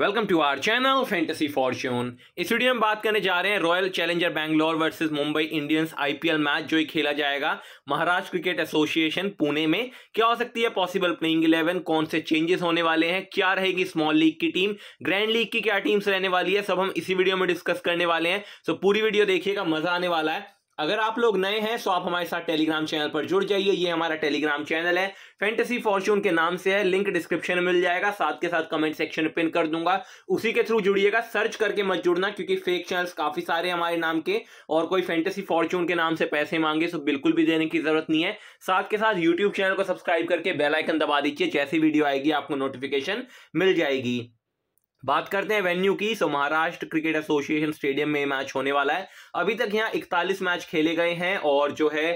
welcome to our channel fantasy fortune इस video में बात करने जा रहे हैं royal challenger Bangalore versus Mumbai Indians IPL match जो खेला जाएगा महाराष्ट्र क्रिकेट एसोसिएशन पुणे में क्या हो सकती है पॉसिबल प्लेइंग इलेवन कौन से चेंजेस होने वाले हैं क्या रहेगी स्मॉल लीग की टीम ग्रैंड लीग की क्या टीम्स रहने वाली है सब हम इसी वीडियो में डिस्कस करने वाले हैं सो पूरी वीडियो देखिएगा मजा आने वाला है अगर आप लोग नए हैं तो आप हमारे साथ टेलीग्राम चैनल पर जुड़ जाइए ये हमारा टेलीग्राम चैनल है फैंटेसी फॉर्च्यून के नाम से है लिंक डिस्क्रिप्शन में मिल जाएगा साथ के साथ कमेंट सेक्शन में पिन कर दूंगा उसी के थ्रू जुड़िएगा सर्च करके मत जुड़ना क्योंकि फेक चैनल्स काफी सारे हमारे नाम के और कोई फैंटेसी फॉर्च्यून के नाम से पैसे मांगे तो बिल्कुल भी देने की जरूरत नहीं है साथ के साथ यूट्यूब चैनल को सब्सक्राइब करके बेलाइकन दबा दीजिए जैसी वीडियो आएगी आपको नोटिफिकेशन मिल जाएगी बात करते हैं वेन्यू की so Maharashtra cricket association stadium में मैच होने वाला है अभी तक यहाँ 41 मैच खेले गए हैं और जो है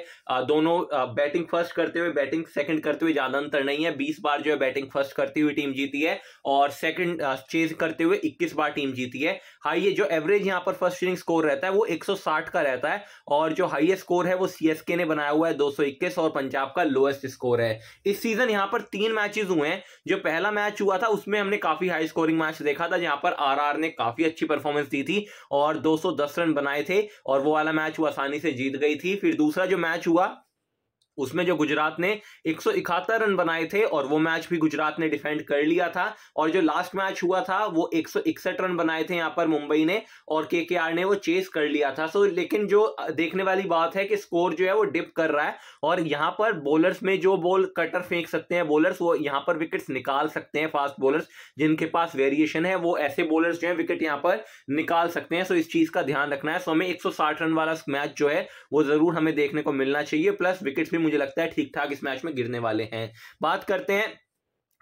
दोनों बैटिंग फर्स्ट करते हुए बैटिंग सेकंड करते हुए ज्यादा अंतर नहीं है 20 बार जो है बैटिंग फर्स्ट करती हुई टीम जीती है और सेकंड चेज करते हुए 21 बार टीम जीती है हाई जो एवरेज यहाँ पर फर्स्ट इनिंग स्कोर रहता है वो एक का रहता है और जो हाइएस्ट स्कोर है वो सी ने बनाया हुआ है दो और पंजाब का लोएस्ट स्कोर है इस सीजन यहाँ पर तीन मैचेज हुए हैं जो पहला मैच हुआ था उसमें हमने काफी हाई स्कोरिंग मैच देखा देखा था जहां पर आरआर ने काफी अच्छी परफॉर्मेंस दी थी और 210 रन बनाए थे और वो वाला मैच वो आसानी से जीत गई थी फिर दूसरा जो मैच हुआ उसमें जो गुजरात ने एक रन बनाए थे और वो मैच भी गुजरात ने डिफेंड कर लिया था और जो लास्ट मैच हुआ था वो एक रन बनाए थे यहाँ पर मुंबई ने और के के आर ने वो चेस कर लिया था सो लेकिन जो देखने वाली बात है कि स्कोर जो है वो डिप कर रहा है और यहाँ पर बॉलर्स में जो बॉल कटर फेंक सकते हैं बॉलर्स वो यहाँ पर विकेट्स निकाल सकते हैं फास्ट बॉलर्स जिनके पास वेरिएशन है वो ऐसे बॉलर्स जो है विकेट यहाँ पर निकाल सकते हैं सो इस चीज का ध्यान रखना है सो हमें एक रन वाला मैच जो है वो जरूर हमें देखने को मिलना चाहिए प्लस विकेट्स भी मुझे लगता है ठीक ठाक इस मैच में गिरने वाले हैं बात करते हैं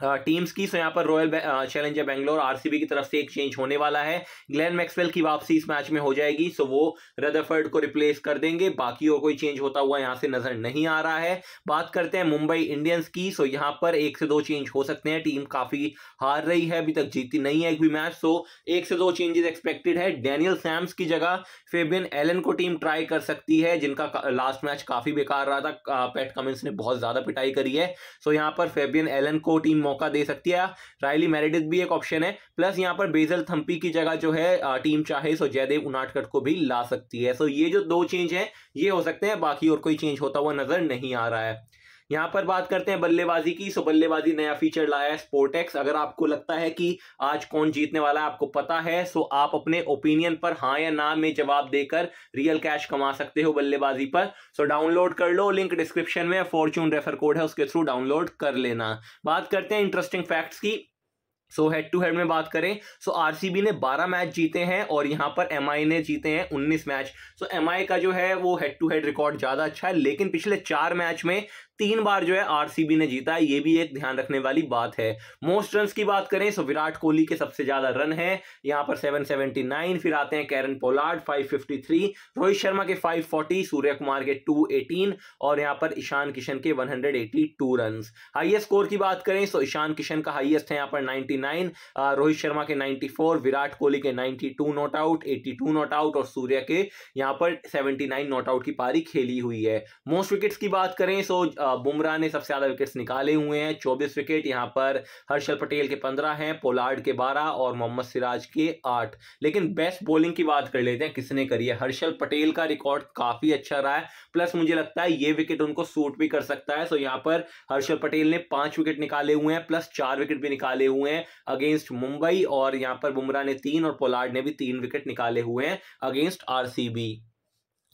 टीम्स की सो यहाँ पर रॉयल चैलेंजर बैंगलोर आरसीबी की तरफ से एक चेंज होने वाला है ग्लेन मैक्सवेल की वापसी इस मैच में हो जाएगी सो वो रदरफर्ड को रिप्लेस कर देंगे बाकी और कोई चेंज होता हुआ यहाँ से नजर नहीं आ रहा है बात करते हैं मुंबई इंडियंस की सो यहाँ पर एक से दो चेंज हो सकते हैं टीम काफी हार रही है अभी तक जीती नहीं है एक भी मैच सो एक से दो चेंजेस एक्सपेक्टेड है डैनियल सैम्स की जगह फेबियन एलन को टीम ट्राई कर सकती है जिनका लास्ट मैच काफी बेकार रहा था पैट कमिंस ने बहुत ज्यादा पिटाई करी है सो यहाँ पर फेबियन एलन को टीम मौका दे सकती है रायली मेरिडिथ भी एक ऑप्शन है प्लस यहाँ पर बेजल थम्पी की जगह जो है टीम चाहे सो जयदेव उनाटकट को भी ला सकती है सो ये जो दो चेंज है ये हो सकते हैं बाकी और कोई चेंज होता हुआ नजर नहीं आ रहा है यहाँ पर बात करते हैं बल्लेबाजी की सो बल्लेबाजी नया फीचर लाया है स्पोर्टेक्स अगर आपको लगता है कि आज कौन जीतने वाला है आपको पता है सो आप अपने ओपिनियन पर हाँ या ना में जवाब देकर रियल कैश कमा सकते हो बल्लेबाजी पर सो डाउनलोड कर लो लिंक डिस्क्रिप्शन में फॉर्चून रेफर कोड है उसके थ्रू डाउनलोड कर लेना बात करते हैं इंटरेस्टिंग फैक्ट्स की सो हेड टू हेड में बात करें सो so, आरसीबी ने 12 मैच जीते हैं और यहाँ पर एमआई ने जीते हैं 19 मैच सो so, एमआई का जो है वो हेड टू हेड रिकॉर्ड ज़्यादा अच्छा है लेकिन पिछले चार मैच में तीन बार जो है आरसीबी ने जीता है ये भी एक ध्यान रखने वाली बात है मोस्ट रन की बात करें तो विराट कोहली के सबसे ज्यादा रन है यहां पर 779 फिर आते हैं कैरन पोलार्ड 553 रोहित शर्मा के 540 सूर्य कुमार के 218 और यहां पर ईशान किशन के 182 रन हाइएस्ट स्कोर की बात करें तो ईशान किशन का हाइएस्ट है यहां पर 99 रोहित शर्मा के 94 विराट कोहली के 92 नॉट आउट 82 नॉट आउट और सूर्य के यहां पर 79 नॉट आउट की पारी खेली हुई है मोस्ट विकेट्स की बात करें तो बुमराह ने सबसे ज़्यादा विकेट्स निकाले हुए हैं चौबीस विकेट यहाँ पर हर्षल पटेल के पंद्रह हैं पोलार्ड के बारह और मोहम्मद सिराज के आठ लेकिन बेस्ट बॉलिंग की बात कर लेते हैं किसने करी है हर्षल पटेल का रिकॉर्ड काफ़ी अच्छा रहा है प्लस मुझे लगता है ये विकेट उनको सूट भी कर सकता है सो यहाँ पर हर्षल पटेल ने पांच विकेट निकाले हुए हैं प्लस चार विकेट भी निकाले हुए हैं अगेंस्ट मुंबई और यहाँ पर बुमराह ने तीन और पोलार्ड ने भी तीन विकेट निकाले हुए हैं अगेंस्ट आरसीबी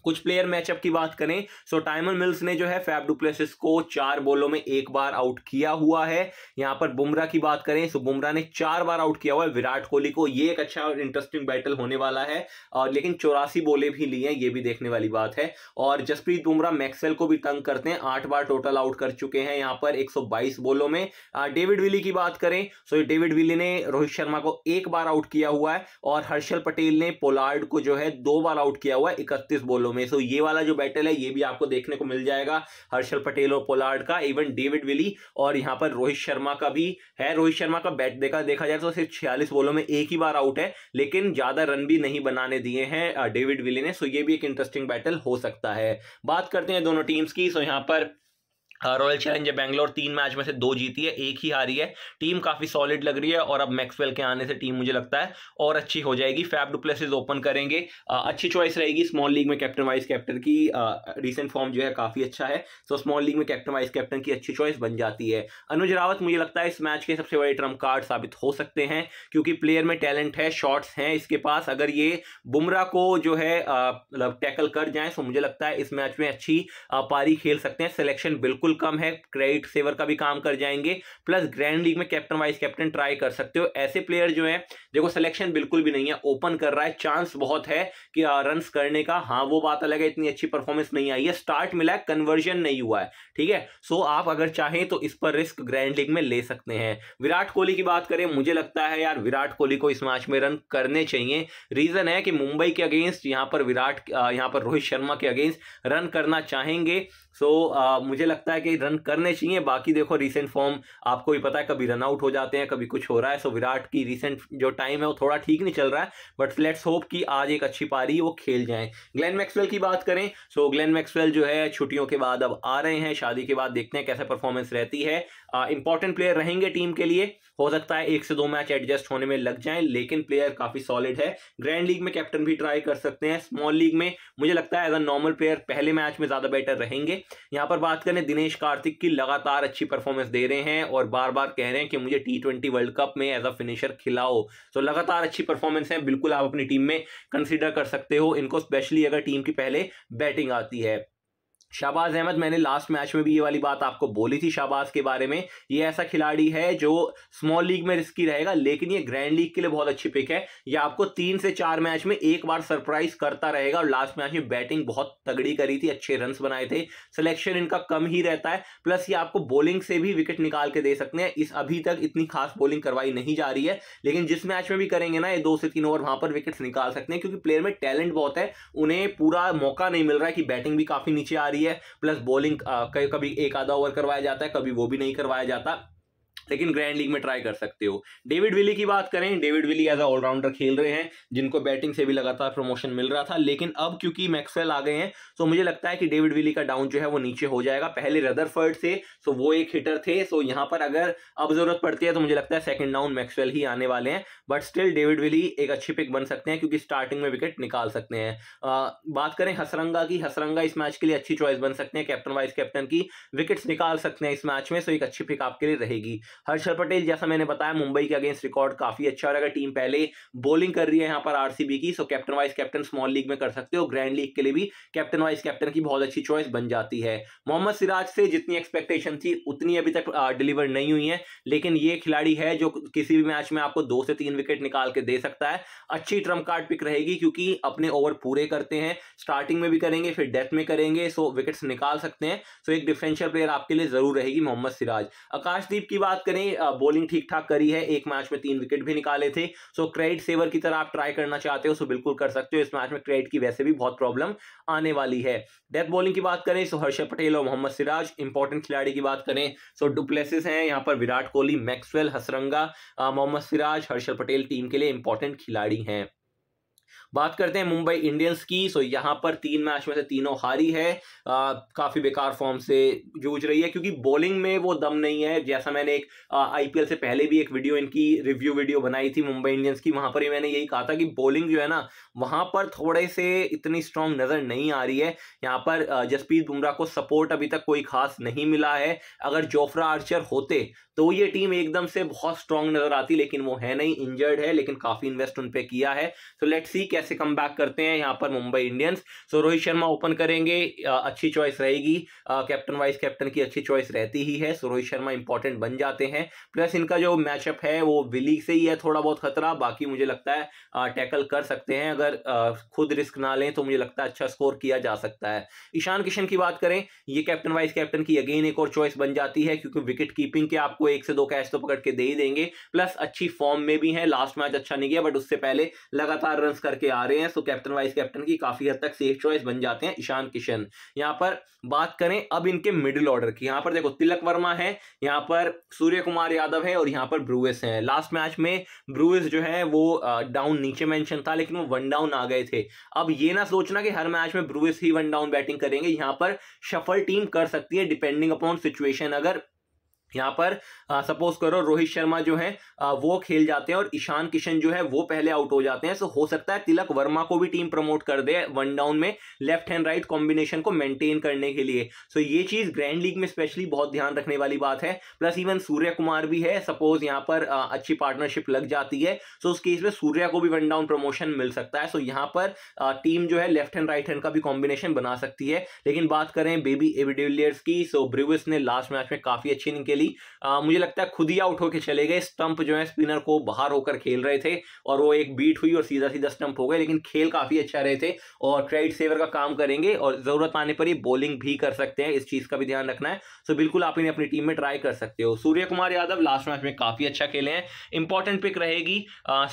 कुछ प्लेयर मैचअप की बात करें सो टाइमन मिल्स ने जो है फैब डुप्लेसिस को चार बोलों में एक बार आउट किया हुआ है यहां पर बुमराह की बात करें सो बुमराह ने चार बार आउट किया हुआ है विराट कोहली को ये एक अच्छा और इंटरेस्टिंग बैटल होने वाला है और लेकिन चौरासी बोले भी लिए हैं ये भी देखने वाली बात है और जसप्रीत बुमराह मैक्सेल को भी तंग करते हैं आठ बार टोटल आउट कर चुके हैं यहाँ पर एक बोलों में डेविड विली की बात करें सो डेविड विली ने रोहित शर्मा को एक बार आउट किया हुआ है और हर्षल पटेल ने पोलार्ड को जो है दो बार आउट किया हुआ है इकतीस बॉलों में सो ये वाला जो बैटल है ये भी आपको देखने को मिल जाएगा हर्षल पटेल और पोलार्ड का इवन डेविड विली और यहाँ पर रोहित शर्मा का भी है रोहित शर्मा का बैट देखा देखा जाए तो सिर्फ छियालीस बॉलों में एक ही बार आउट है लेकिन ज्यादा रन भी नहीं बनाने दिए हैं डेविड विली ने सो ये भी एक इंटरेस्टिंग बैटल हो सकता है बात करते हैं दोनों टीम्स की सो यहाँ पर रॉयल चैलेंजर बैंगलोर तीन मैच में से दो जीती है एक ही हारी है टीम काफ़ी सॉलिड लग रही है और अब मैक्सवेल के आने से टीम मुझे लगता है और अच्छी हो जाएगी फैब डुप्लेसिस ओपन करेंगे अच्छी चॉइस रहेगी स्मॉल लीग में कैप्टन वाइस कैप्टन की रिसेंट फॉर्म जो है काफ़ी अच्छा है तो स्मॉल लीग में कैप्टन वाइस कैप्टन की अच्छी चॉइस बन जाती है अनुज रावत मुझे लगता है इस मैच के सबसे बड़े ट्रम्प कार्ड साबित हो सकते हैं क्योंकि प्लेयर में टैलेंट है शॉर्ट्स हैं इसके पास अगर ये बुमराह को जो है टैकल मतलब कर जाए तो मुझे लगता है इस मैच में अच्छी पारी खेल सकते हैं सिलेक्शन बिल्कुल बिल्कुल कम है क्रेडिट सेवर का भी काम कर जाएंगे प्लस ग्रैंड लीग में कैप्टन वाइस कैप्टन ट्राई कर सकते हो ऐसे प्लेयर जो है देखो सिलेक्शन बिल्कुल भी नहीं है ओपन कर रहा है चांस बहुत है कि रन करने का हाँ वो बात अलग है इतनी अच्छी परफॉर्मेंस नहीं आई है स्टार्ट मिला है कन्वर्जन नहीं हुआ है ठीक है सो आप अगर चाहें तो इस पर रिस्क ग्रैंड लीग में ले सकते हैं विराट कोहली की बात करें मुझे लगता है यार विराट कोहली को इस मैच में रन करने चाहिए रीजन है कि मुंबई के अगेंस्ट यहां पर विराट यहां पर रोहित शर्मा के अगेंस्ट रन करना चाहेंगे सो so, uh, मुझे लगता है कि रन करने चाहिए बाकी देखो रिसेंट फॉर्म आपको भी पता है कभी रन आउट हो जाते हैं कभी कुछ हो रहा है सो so, विराट की रिसेंट जो टाइम है वो थोड़ा ठीक नहीं चल रहा है बट लेट्स होप कि आज एक अच्छी पारी वो खेल जाएं ग्लेन मैक्सवेल की बात करें सो so, ग्लेन मैक्सवेल जो है छुट्टियों के बाद अब आ रहे हैं शादी के बाद देखते हैं कैसे परफॉर्मेंस रहती है इंपॉर्टेंट uh, प्लेयर रहेंगे टीम के लिए हो सकता है एक से दो मैच एडजस्ट होने में लग जाए लेकिन प्लेयर काफ़ी सॉलिड है ग्रैंड लीग में कैप्टन भी ट्राई कर सकते हैं स्मॉल लीग में मुझे लगता है एज अ नॉर्मल प्लेयर पहले मैच में ज़्यादा बेटर रहेंगे यहाँ पर बात करें दिनेश कार्तिक की लगातार अच्छी परफॉर्मेंस दे रहे हैं और बार बार कह रहे हैं कि मुझे टी ट्वेंटी वर्ल्ड कप में एज अ फिनिशर खिलाओ तो लगातार अच्छी परफॉर्मेंस है बिल्कुल आप अपनी टीम में कंसिडर कर सकते हो इनको स्पेशली अगर टीम की पहले बैटिंग आती है शाहबाज अहमद मैंने लास्ट मैच में भी ये वाली बात आपको बोली थी शाहबाज के बारे में ये ऐसा खिलाड़ी है जो स्मॉल लीग में रिस्की रहेगा लेकिन ये ग्रैंड लीग के लिए बहुत अच्छी पिक है ये आपको तीन से चार मैच में एक बार सरप्राइज करता रहेगा और लास्ट मैच में बैटिंग बहुत तगड़ी करी थी अच्छे रन बनाए थे सिलेक्शन इनका कम ही रहता है प्लस ये आपको बॉलिंग से भी विकेट निकाल के दे सकते हैं इस अभी तक इतनी खास बॉलिंग करवाई नहीं जा रही है लेकिन जिस मैच में भी करेंगे ना ये दो से तीन ओवर वहां पर विकेट निकाल सकते हैं क्योंकि प्लेयर में टैलेंट बहुत है उन्हें पूरा मौका नहीं मिल रहा है कि बैटिंग भी काफी नीचे आ रही रही है प्लस बॉलिंग कभी एक आधा ओवर करवाया जाता है कभी वो भी नहीं करवाया जाता लेकिन ग्रैंड लीग में ट्राई कर सकते हो डेविड विली की बात करें David Willey as a all rounder खेल रहे हैं जिनको बैटिंग से भी लगातार प्रमोशन मिल रहा था लेकिन अब क्योंकि मैक्सवेल आ गए हैं तो मुझे लगता है कि डेविड विली का डाउन जो है वो नीचे हो जाएगा पहले रदरफर्ड थे सो वो एक हिटर थे सो यहाँ पर अगर अब जरूरत पड़ती है तो मुझे लगता है सेकंड डाउन मैक्सवेल ही आने वाले हैं बट स्टिल डेविड विली एक अच्छी पिक बन सकते हैं क्योंकि स्टार्टिंग में विकेट निकाल सकते हैं बात करें हसरंगा की हसरंगा इस मैच के लिए अच्छी चॉइस बन सकते हैं कैप्टन वाइस कैप्टन की विकेट्स निकाल सकते हैं इस मैच में सो एक अच्छी पिक आपके लिए रहेगी हर्षल पटेल जैसा मैंने बताया मुंबई के अगेंस्ट रिकॉर्ड काफी अच्छा और अगर टीम पहले बॉलिंग कर रही है यहाँ पर आरसीबी की so captain vice captain small league में कर सकते हो ग्रैंड लीग के लिए भी कैप्टन वाइस कैप्टन की बहुत अच्छी चॉइस बन जाती है मोहम्मद सिराज से जितनी एक्सपेक्टेशन थी उतनी अभी तक डिलीवर नहीं हुई है लेकिन ये खिलाड़ी है जो किसी भी मैच में आपको दो से तीन विकेट निकाल के दे सकता है अच्छी ट्रम्प कार्ड पिक रहेगी क्योंकि अपने ओवर पूरे करते हैं स्टार्टिंग में भी करेंगे फिर डेथ में करेंगे सो विकेट्स निकाल सकते हैं सो एक डिफेंशियल प्लेयर आपके लिए जरूर रहेगी मोहम्मद सिराज आकाशदीप की बात करें बॉलिंग ठीक ठाक करी है एक मैच में तीन विकेट भी निकाले थे सो क्रेडिट सेवर की तरह आप ट्राई करना चाहते हो सो बिल्कुल कर सकते हो इस मैच में क्रेडिट की वैसे भी बहुत प्रॉब्लम आने वाली है डेथ बॉलिंग की बात करें सो हर्षद पटेल और मोहम्मद सिराज इंपॉर्टेंट खिलाड़ी की बात करें सो डुप्लेसिस हैं यहाँ पर विराट कोहली मैक्सवेल हसरंगा मोहम्मद सिराज हर्षद पटेल टीम के लिए इंपॉर्टेंट खिलाड़ी हैं बात करते हैं मुंबई इंडियंस की सो यहाँ पर तीन मैच में से तीनों हारी है आ, काफी बेकार फॉर्म से जूझ रही है क्योंकि बॉलिंग में वो दम नहीं है जैसा मैंने एक आईपीएल से पहले भी एक वीडियो इनकी रिव्यू वीडियो बनाई थी मुंबई इंडियंस की वहां पर ही मैंने यही कहा था कि बॉलिंग जो है ना वहां पर थोड़े से इतनी स्ट्रांग नजर नहीं आ रही है यहाँ पर जसप्रीत बुमराह को सपोर्ट अभी तक कोई खास नहीं मिला है अगर जोफ्रा आर्चर होते तो ये टीम एकदम से बहुत स्ट्रांग नजर आती लेकिन वो है नहीं इंजर्ड है लेकिन काफी इन्वेस्ट उन किया है सो लेट्स सी कैसे कम बैक करते हैं यहाँ पर Mumbai Indians so Rohit Sharma open करेंगे अच्छी चॉइस रहेगी कैप्टन वाइस कैप्टन की अच्छी चॉइस रहती ही है सो रोहित शर्मा इंपॉर्टेंट बन जाते हैं प्लस इनका जो मैचअप है वो विली से ही है थोड़ा बहुत खतरा बाकी मुझे लगता है टैकल कर सकते हैं अगर खुद रिस्क ना लें तो मुझे लगता है अच्छा स्कोर किया जा सकता है ईशान किशन की बात करें ये कैप्टन वाइस कैप्टन की अगेन एक और चॉइस बन जाती है क्योंकि विकेट कीपिंग के आपको आपको एक से दो कैच तो पकड़ के दे ही देंगे प्लस अच्छी फॉर्म में भी है लास्ट मैच अच्छा नहीं गया बट उससे पहले लगातार रन करके आ रहे हैं सो कैप्टन वाइस कैप्टन की काफी हद तक सेफ चॉइस बन जाते हैं ईशान किशन यहाँ पर बात करें अब इनके मिडिल ऑर्डर की यहाँ पर देखो तिलक वर्मा है यहाँ पर सूर्य कुमार यादव है और यहाँ पर ब्रूएस है लास्ट मैच में ब्रूएस जो है वो डाउन नीचे मेंशन था लेकिन वो वन डाउन आ गए थे अब ये ना सोचना कि हर मैच में ब्रूएस ही वन डाउन बैटिंग करेंगे यहाँ पर शफल टीम कर सकती है डिपेंडिंग अपॉन सिचुएशन अगर यहाँ पर सपोज करो रोहित शर्मा जो है आ, वो खेल जाते हैं और ईशान किशन जो है वो पहले आउट हो जाते हैं सो हो सकता है तिलक वर्मा को भी टीम प्रमोट कर दे वन डाउन में लेफ्ट हैंड राइट कॉम्बिनेशन को मेंटेन करने के लिए सो ये चीज़ ग्रैंड लीग में स्पेशली बहुत ध्यान रखने वाली बात है प्लस इवन सूर्य कुमार भी है सपोज यहाँ पर आ, अच्छी पार्टनरशिप लग जाती है सो उस केस में सूर्य को भी वन डाउन प्रमोशन मिल सकता है सो यहाँ पर आ, टीम जो है लेफ्ट हैंड राइट हैंड का भी कॉम्बिनेशन बना सकती है लेकिन बात करें बेबी एविडिलियर्स की सो ब्रिविस ने लास्ट मैच में काफ़ी अच्छी इनके बेसिकली आ, मुझे लगता है खुद ही आउट होकर चले गए स्टंप जो है स्पिनर को बाहर होकर खेल रहे थे और वो एक बीट हुई और सीधा सीधा स्टंप हो गए लेकिन खेल काफ़ी अच्छा रहे थे और ट्रेड सेवर का काम करेंगे और ज़रूरत आने पर ही बॉलिंग भी कर सकते हैं इस चीज़ का भी ध्यान रखना है सो बिल्कुल आप इन्हें अपनी टीम में ट्राई कर सकते हो Suryakumar Yadav last match में काफ़ी अच्छा खेले हैं इंपॉर्टेंट पिक रहेगी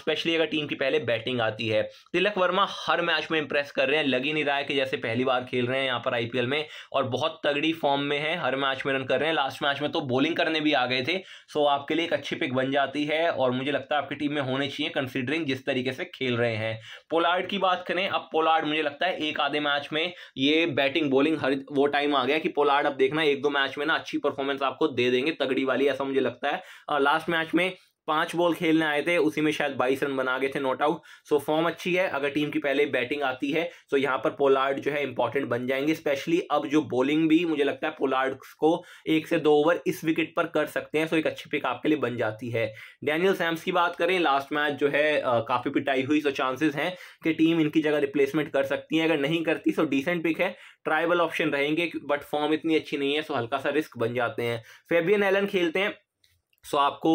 स्पेशली अगर टीम की पहले बैटिंग आती है तिलक वर्मा हर मैच में इंप्रेस कर रहे हैं लग ही नहीं रहा है कि जैसे पहली बार खेल रहे हैं यहाँ पर आईपीएल में और बहुत तगड़ी फॉर्म में है हर मैच में रन कर रहे हैं लास्ट मैच में तो बॉलिंग बॉलिंग करने भी आ गए थे सो आपके लिए एक अच्छी पिक बन जाती है और मुझे लगता है आपकी टीम में होने चाहिए कंसिडरिंग जिस तरीके से खेल रहे हैं पोलार्ड की बात करें अब पोलार्ड मुझे लगता है एक आधे मैच में ये बैटिंग बॉलिंग हर वो टाइम आ गया कि पोलार्ड अब देखना एक दो मैच में ना अच्छी परफॉर्मेंस आपको दे देंगे तगड़ी वाली ऐसा मुझे लगता है लास्ट मैच में पांच बॉल खेलने आए थे उसी में शायद बाईस रन बना गए थे नॉट आउट सो फॉर्म अच्छी है अगर टीम की पहले बैटिंग आती है तो यहाँ पर पोलार्ड जो है इंपॉर्टेंट बन जाएंगे स्पेशली अब जो बॉलिंग भी मुझे लगता है पोलार्ड को एक से दो ओवर इस विकेट पर कर सकते हैं सो एक अच्छी पिक आपके लिए बन जाती है डैनियल सैम्स की बात करें लास्ट मैच जो है काफी पिटाई हुई सो चांसेस हैं कि टीम इनकी जगह रिप्लेसमेंट कर सकती है अगर नहीं करती सो डिसेंट पिक है ट्राइबल ऑप्शन रहेंगे बट फॉर्म इतनी अच्छी नहीं है सो हल्का सा रिस्क बन जाते हैं फेबियन एलन खेलते हैं सो आपको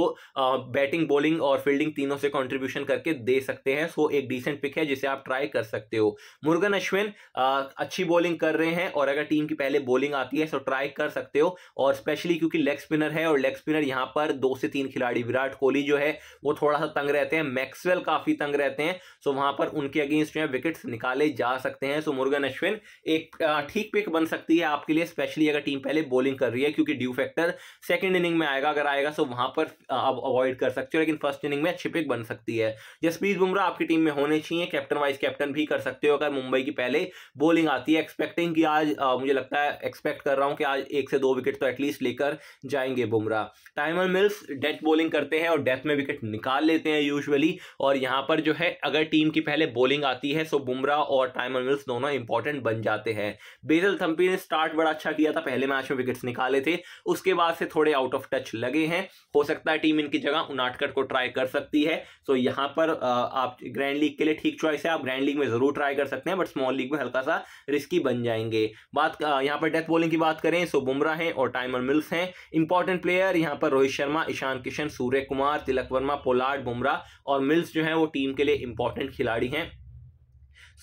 बैटिंग बॉलिंग और फील्डिंग तीनों से कंट्रीब्यूशन करके दे सकते हैं सो एक डिसेंट पिक है जिसे आप ट्राई कर सकते हो मुर्गन अश्विन अच्छी बॉलिंग कर रहे हैं और अगर टीम की पहले बॉलिंग आती है सो ट्राई कर सकते हो और स्पेशली क्योंकि लेग स्पिनर है और लेग स्पिनर यहाँ पर दो से तीन खिलाड़ी विराट कोहली जो है वो थोड़ा सा तंग रहते हैं मैक्सवेल काफ़ी तंग रहते हैं सो वहाँ पर उनके अगेंस्ट जो है विकेट्स निकाले जा सकते हैं सो मुर्गन अश्विन एक ठीक पिक बन सकती है आपके लिए स्पेशली अगर टीम पहले बॉलिंग कर रही है क्योंकि ड्यू फैक्टर सेकेंड इनिंग में आएगा अगर आएगा सो वहाँ पर आप अवॉइड कर सकते हो लेकिन फर्स्ट इनिंग में अच्छी पिक बन सकती है जसप्रीत बुमराह आपकी टीम में होने चाहिए कैप्टन वाइस कैप्टन भी कर सकते हो अगर मुंबई की पहले बॉलिंग आती है एक्सपेक्टिंग कि आज आ, मुझे लगता है एक्सपेक्ट कर रहा हूँ कि आज एक से दो विकेट तो एटलीस्ट लेकर जाएंगे Bumrah Tymal Mills death bowling करते हैं और डेथ में विकेट निकाल लेते हैं यूजली और यहाँ पर जो है अगर टीम की पहले बॉलिंग आती है सो तो बुमराह और टाइमर मिल्स दोनों इंपॉर्टेंट बन जाते हैं बेजल थम्पी ने स्टार्ट बड़ा अच्छा किया था पहले मैच में विकेट्स निकाले थे उसके बाद से थोड़े आउट ऑफ टच लगे हैं हो सकता है टीम इनकी जगह उनाटकट को ट्राई कर सकती है सो यहाँ पर आप ग्रैंड लीग के लिए ठीक चॉइस है आप ग्रैंड लीग में जरूर ट्राई कर सकते हैं बट स्मॉल लीग में हल्का सा रिस्की बन जाएंगे बात यहाँ पर डेथ बॉलिंग की बात करें सो बुमरा हैं और टाइमर मिल्स हैं इंपॉर्टेंट प्लेयर यहाँ पर रोहित शर्मा ईशान किशन सूर्य कुमार तिलक वर्मा पोलार्ड बुमराह और मिल्स जो है वो टीम के लिए इंपॉर्टेंट खिलाड़ी हैं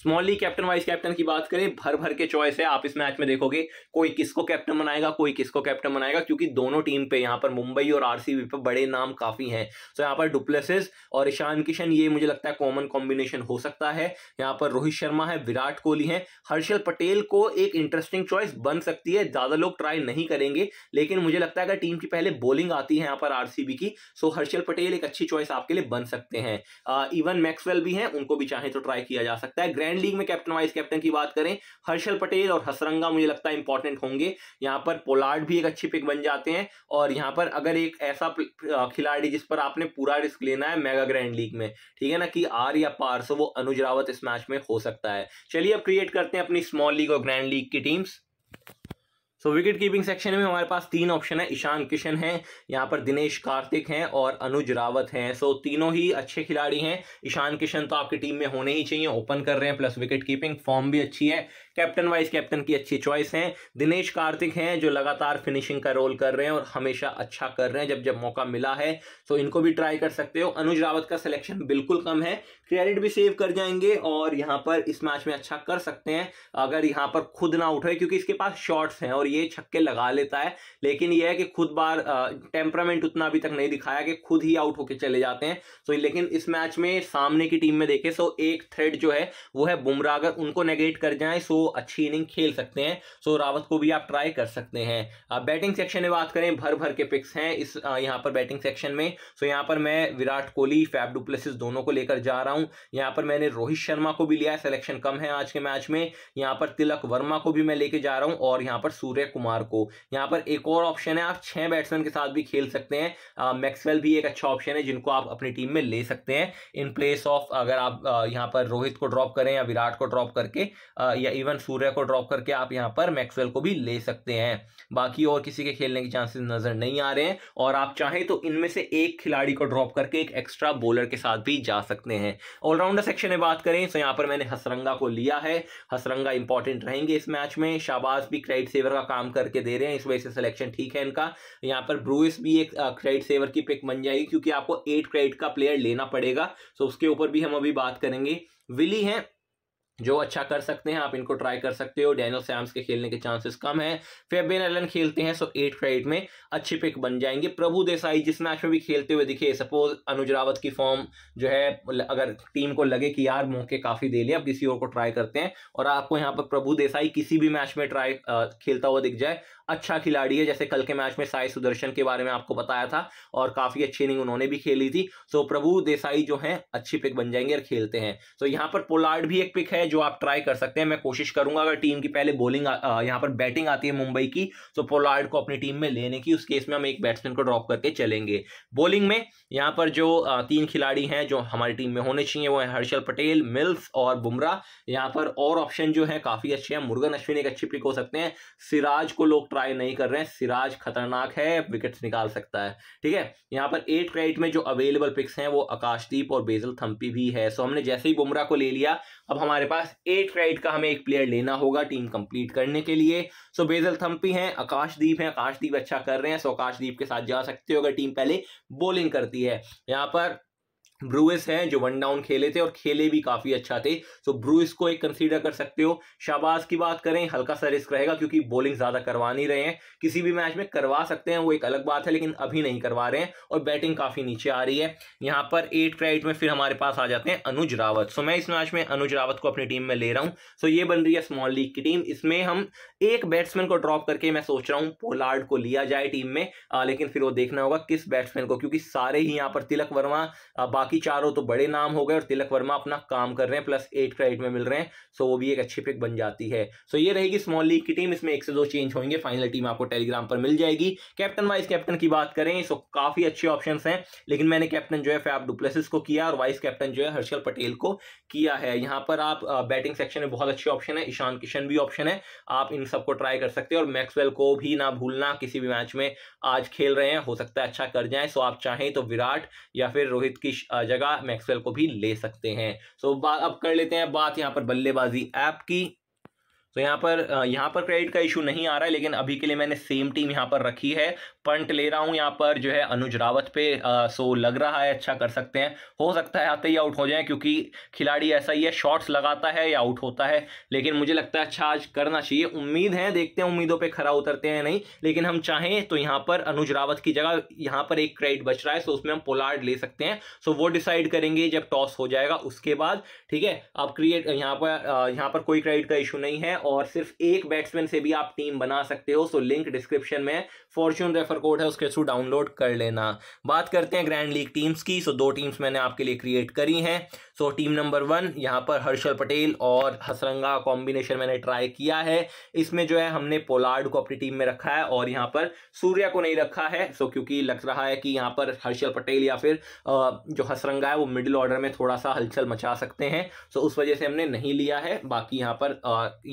स्मॉली कैप्टन वाइस कैप्टन की बात करें भर भर के चॉइस है आप इस मैच में देखोगे कोई किसको कैप्टन बनाएगा कोई किसको कैप्टन बनाएगा क्योंकि दोनों टीम पे यहाँ पर मुंबई और आरसीबी पे बड़े नाम काफ़ी हैं तो यहाँ पर डुप्लेसिस और ईशान किशन ये मुझे लगता है कॉमन कॉम्बिनेशन हो सकता है यहाँ पर रोहित शर्मा है विराट कोहली है हर्षल पटेल को एक इंटरेस्टिंग चॉइस बन सकती है ज़्यादा लोग ट्राई नहीं करेंगे लेकिन मुझे लगता है अगर टीम की पहले बॉलिंग आती है यहाँ पर आर की सो हर्षल पटेल एक अच्छी चॉइस आपके लिए बन सकते हैं इवन मैक्सवेल भी हैं उनको भी चाहे तो ट्राई किया जा सकता है ग्रैंड लीग में कैप्टन वाइस कैप्टन की बात करें हर्षल पटेल और हसरंगा मुझे लगता है इंपॉर्टेंट होंगे यहाँ पर पोलार्ड भी एक अच्छी पिक बन जाते हैं और यहाँ पर अगर एक ऐसा खिलाड़ी जिस पर आपने पूरा रिस्क लेना है मेगा ग्रैंड लीग में ठीक है ना कि आर या पार सो वो अनुज रावत इस मैच में हो सकता है चलिए अब क्रिएट करते हैं अपनी स्मॉल लीग और ग्रैंड लीग की teams so wicket keeping section में हमारे पास तीन ऑप्शन है ईशान किशन है यहाँ पर दिनेश कार्तिक हैं और अनुज रावत हैं सो so, तीनों ही अच्छे खिलाड़ी हैं ईशान किशन तो आपकी टीम में होने ही चाहिए ओपन कर रहे हैं प्लस विकेट कीपिंग फॉर्म भी अच्छी है कैप्टन वाइस कैप्टन की अच्छी चॉइस हैं दिनेश कार्तिक हैं जो लगातार फिनिशिंग का रोल कर रहे हैं और हमेशा अच्छा कर रहे हैं जब जब मौका मिला है तो इनको भी ट्राई कर सकते हो अनुज रावत का सिलेक्शन बिल्कुल कम है क्रेडिट भी सेव कर जाएंगे और यहाँ पर इस मैच में अच्छा कर सकते हैं अगर यहाँ पर खुद ना उठे क्योंकि इसके पास शॉर्ट्स हैं और ये छक्के लगा लेता है लेकिन यह है कि खुद बार टेम्परामेंट उतना अभी तक नहीं दिखाया कि खुद ही आउट होकर चले जाते हैं तो लेकिन इस मैच में सामने की टीम में देखे सो एक थ्रेड जो है वो है बुमराह अगर उनको नेगेट कर जाए सो अच्छी इनिंग खेल सकते हैं सो रावत को भी आप ट्राई कर सकते हैं अब बैटिंग सेक्शन में बात करें भर भर के पिक्स हैं इस यहाँ पर बैटिंग सेक्शन में सो यहाँ पर मैं विराट कोहली फैब डुप्लेसिस दोनों को लेकर जा रहा हूँ यहाँ पर मैंने रोहित शर्मा को भी लिया सिलेक्शन कम है आज के मैच में यहाँ पर तिलक वर्मा को भी मैं लेके जा रहा हूँ और यहाँ पर सूर्य कुमार को यहाँ पर एक और ऑप्शन है आप छः बैट्समैन के साथ भी खेल सकते हैं मैक्सवेल भी एक अच्छा ऑप्शन है जिनको आप अपनी टीम में ले सकते हैं इन प्लेस ऑफ अगर आप यहाँ पर रोहित को ड्रॉप करें या विराट को ड्रॉप करके या इवन इवन सूर्य को ड्रॉप करके आप यहाँ पर मैक्सवेल को भी ले सकते हैं बाकी और किसी के खेलने के चांसेस नजर नहीं आ रहे हैं और आप चाहें तो इनमें से एक खिलाड़ी को ड्रॉप करके एक एक्स्ट्रा बॉलर के साथ भी जा सकते हैं ऑलराउंडर सेक्शन में बात करें तो यहाँ पर मैंने हसरंगा को लिया है हसरंगा इंपॉर्टेंट रहेंगे इस मैच में शाबाज भी क्रेडिट सेवर का काम करके दे रहे हैं इस वजह से सिलेक्शन ठीक है इनका यहाँ पर ब्रूस भी एक क्रेडिट सेवर की पिक बन जाएगी क्योंकि आपको एट क्रेडिट का प्लेयर लेना पड़ेगा तो उसके ऊपर भी हम अभी बात करेंगे विली है जो अच्छा कर सकते हैं आप इनको ट्राई कर सकते हो डैनियल सैम्स के खेलने के चांसेस कम है फेबियन एलन खेलते हैं सो एट क्रेडिट में अच्छी पिक बन जाएंगे प्रभु देसाई जिस मैच में भी खेलते हुए दिखे सपोज अनुज रावत की फॉर्म जो है अगर टीम को लगे कि यार मौके काफ़ी दे लिया अब किसी और को ट्राई करते हैं और आपको यहाँ पर प्रभु देसाई किसी भी मैच में ट्राई खेलता हुआ दिख जाए अच्छा खिलाड़ी है जैसे कल के मैच में साई सुदर्शन के बारे में आपको बताया था और काफ़ी अच्छी इनिंग उन्होंने भी खेली थी सो प्रभु देसाई जो है अच्छी पिक बन जाएंगे और खेलते हैं सो यहाँ पर पोलार्ड भी एक पिक है जो आप ट्राई कर सकते हैं मैं कोशिश करूंगा अगर टीम की पहले बॉलिंग यहाँ पर बैटिंग आती है मुंबई की तो पोलार्ड को अपनी टीम में लेने की उस केस में हम एक बैट्समैन को ड्रॉप करके चलेंगे बॉलिंग में यहाँ पर जो तीन खिलाड़ी हैं जो हमारी टीम में होने चाहिए वो है हर्षल पटेल मिल्स और बुमराह यहाँ पर और ऑप्शन जो है काफ़ी अच्छे हैं मुर्गन अश्विन एक अच्छी पिक हो सकते हैं सिराज को लोग ट्राई नहीं कर रहे हैं सिराज खतरनाक है विकेट्स निकाल सकता है ठीक है यहाँ पर एट राइट में जो अवेलेबल पिक्स हैं वो आकाशदीप और बेजल थम्पी भी है सो हमने जैसे ही बुमराह को ले लिया अब हमारे पास एट राइट का हमें एक प्लेयर लेना होगा टीम कंप्लीट करने के लिए सो बेजल थम्पी हैं आकाशदीप हैं आकाशदीप अच्छा कर रहे हैं सो आकाशदीप के साथ जा सकते हो अगर टीम पहले बॉलिंग करती है यहाँ पर ब्रूइस हैं जो वन डाउन खेले थे और खेले भी काफ़ी अच्छा थे सो so, ब्रूइस को एक कंसीडर कर सकते हो शाबाज की बात करें हल्का सा रिस्क रहेगा क्योंकि बॉलिंग ज़्यादा करवा नहीं रहे हैं किसी भी मैच में करवा सकते हैं वो एक अलग बात है लेकिन अभी नहीं करवा रहे हैं और बैटिंग काफ़ी नीचे आ रही है यहां पर एट क्राइट में फिर हमारे पास आ जाते हैं अनुज रावत सो मैं इस मैच में अनुज रावत को अपनी टीम में ले रहा हूं सो ये बन रही है स्मॉल लीग की टीम इसमें हम एक बैट्समैन को ड्रॉप करके मैं सोच रहा हूँ पोलार्ड को लिया जाए टीम में लेकिन फिर वो देखना होगा किस बैट्समैन को क्योंकि सारे ही यहाँ पर तिलक वर्मा बाकी बाकी चारों तो बड़े नाम हो गए और तिलक वर्मा अपना काम कर रहे हैं प्लस एट क्रेडिट में मिल रहे हैं सो वो भी एक अच्छी पिक बन जाती है सो ये रहेगी स्मॉल लीग की टीम इसमें एक से दो चेंज होंगे फाइनल टीम आपको टेलीग्राम पर मिल जाएगी कैप्टन वाइस कैप्टन की बात करें सो काफी अच्छे ऑप्शन हैं लेकिन मैंने कैप्टन जो है फैब डुप्लेसिस को किया और वाइस कैप्टन जो है हर्षल पटेल को किया है यहाँ पर आप बैटिंग सेक्शन में बहुत अच्छे ऑप्शन है ईशान किशन भी ऑप्शन है आप इन सबको ट्राई कर सकते हैं और मैक्सवेल को भी ना भूलना किसी भी मैच में आज खेल रहे हैं हो सकता है अच्छा कर जाए सो आप चाहें तो विराट या फिर रोहित की जगह मैक्सवेल को भी ले सकते हैं सो so, अब कर लेते हैं बात यहाँ पर बल्लेबाजी ऐप की तो यहाँ पर यहाँ पर क्रेडिट का इशू नहीं आ रहा है लेकिन अभी के लिए मैंने सेम टीम यहाँ पर रखी है पंट ले रहा हूँ यहाँ पर जो है अनुज रावत पे आ, सो लग रहा है अच्छा कर सकते हैं हो सकता है आते ही आउट हो जाए क्योंकि खिलाड़ी ऐसा ही है शॉट्स लगाता है या आउट होता है लेकिन मुझे लगता है अच्छा आज करना चाहिए उम्मीद है देखते हैं उम्मीदों पर खरा उतरते हैं नहीं लेकिन हम चाहें तो यहाँ पर अनुज रावत की जगह यहाँ पर एक क्रेडिट बच रहा है सो उसमें हम पोलार्ड ले सकते हैं सो वो डिसाइड करेंगे जब टॉस हो जाएगा उसके बाद ठीक है अब क्रिएट यहाँ पर यहाँ पर कोई क्रेडिट का इशू नहीं है और सिर्फ एक बैट्समैन से भी आप टीम बना सकते हो सो लिंक डिस्क्रिप्शन में फॉर्च्यून रेफर कोड है उसके थ्रू डाउनलोड कर लेना बात करते हैं ग्रैंड लीग टीम्स की सो दो टीम्स मैंने आपके लिए क्रिएट करी हैं सो टीम नंबर वन यहाँ पर हर्षल पटेल और हसरंगा कॉम्बिनेशन मैंने ट्राई किया है इसमें जो है हमने पोलार्ड को अपनी टीम में रखा है और यहाँ पर सूर्या को नहीं रखा है सो क्योंकि लग रहा है कि यहाँ पर हर्षल पटेल या फिर जो हसरंगा है वो मिडिल ऑर्डर में थोड़ा सा हलचल मचा सकते हैं सो उस वजह से हमने नहीं लिया है बाकी यहाँ पर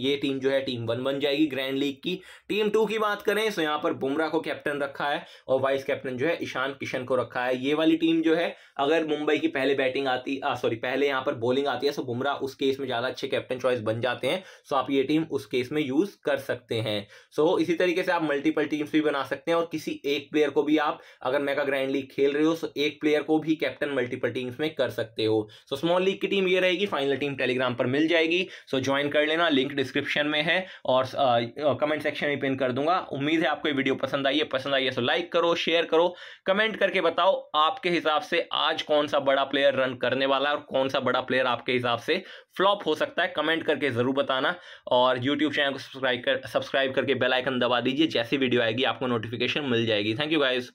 ये टीम जो है टीम वन बन जाएगी ग्रैंड लीग की टीम टू की बात करें तो यहाँ पर बुमराह को कैप्टन रखा है और वाइस कैप्टन जो है ईशान किशन को रखा है ये वाली टीम जो है अगर मुंबई की पहले बैटिंग आती सॉरी पहले यहाँ पर बॉलिंग आती है सो तो बुमराह उस केस में ज़्यादा अच्छे कैप्टन चॉइस बन जाते हैं सो तो आप ये टीम उस केस में यूज़ कर सकते हैं सो इसी तरीके से आप मल्टीपल टीम्स भी बना सकते हैं और किसी एक प्लेयर को भी आप अगर मेगा ग्रैंड लीग खेल रहे हो तो एक प्लेयर को भी कैप्टन मल्टीपल टीम्स में कर सकते हो सो स्मॉल लीग की टीम ये रहेगी फाइनल टीम टेलीग्राम पर मिल जाएगी सो ज्वाइन कर लेना लिंक डिस्क्रिप्शन डिस्क्रिप्शन में है और कमेंट सेक्शन में पिन कर दूंगा उम्मीद है आपको ये वीडियो पसंद आई है पसंद आई है तो लाइक करो शेयर करो कमेंट करके बताओ आपके हिसाब से आज कौन सा बड़ा प्लेयर रन करने वाला है और कौन सा बड़ा प्लेयर आपके हिसाब से फ्लॉप हो सकता है कमेंट करके ज़रूर बताना और यूट्यूब चैनल को सब्सक्राइब कर सब्सक्राइब करके बेलाइकन दबा दीजिए जैसी वीडियो आएगी आपको नोटिफिकेशन मिल जाएगी थैंक यू गाइज़